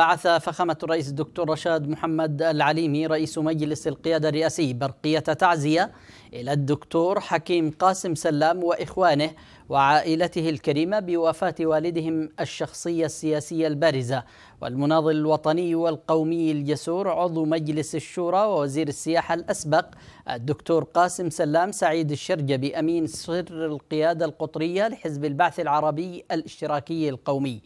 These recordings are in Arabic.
بعث فخامة الرئيس الدكتور رشاد محمد العليمي رئيس مجلس القيادة الرئاسي برقية تعزية إلى الدكتور حكيم قاسم سلام وإخوانه وعائلته الكريمة بوفاة والدهم الشخصية السياسية البارزة والمناضل الوطني والقومي الجسور عضو مجلس الشورى ووزير السياحة الأسبق الدكتور قاسم سلام سعيد الشرجبي أمين سر القيادة القطرية لحزب البعث العربي الاشتراكي القومي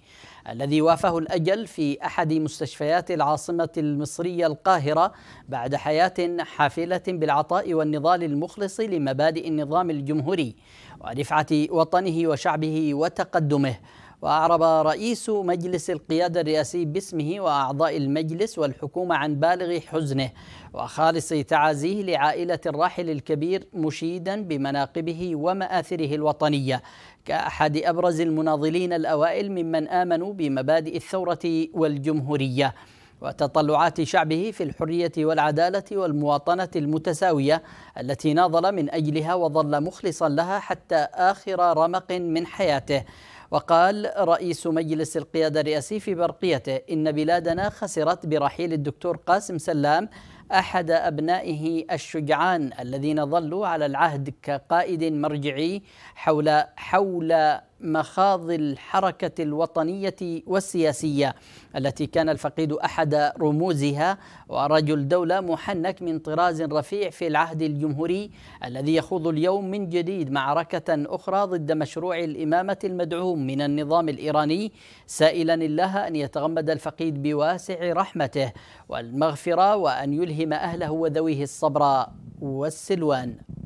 الذي وافه الأجل في أحد مستشفيات العاصمة المصرية القاهرة بعد حياة حافلة بالعطاء والنضال المخلص لمبادئ النظام الجمهوري ورفعة وطنه وشعبه وتقدمه وأعرب رئيس مجلس القيادة الرئاسي باسمه وأعضاء المجلس والحكومة عن بالغ حزنه وخالص تعازيه لعائلة الراحل الكبير مشيدا بمناقبه ومآثره الوطنية كأحد أبرز المناضلين الأوائل ممن آمنوا بمبادئ الثورة والجمهورية وتطلعات شعبه في الحرية والعدالة والمواطنة المتساوية التي ناضل من أجلها وظل مخلصا لها حتى آخر رمق من حياته وقال رئيس مجلس القيادة الرئاسي في برقيته إن بلادنا خسرت برحيل الدكتور قاسم سلام أحد أبنائه الشجعان الذين ظلوا على العهد كقائد مرجعي حول حول مخاض الحركه الوطنيه والسياسيه التي كان الفقيد احد رموزها ورجل دوله محنك من طراز رفيع في العهد الجمهوري الذي يخوض اليوم من جديد معركه اخرى ضد مشروع الامامه المدعوم من النظام الايراني سائلا الله ان يتغمد الفقيد بواسع رحمته والمغفره وان يلهم اهله وذويه الصبر والسلوان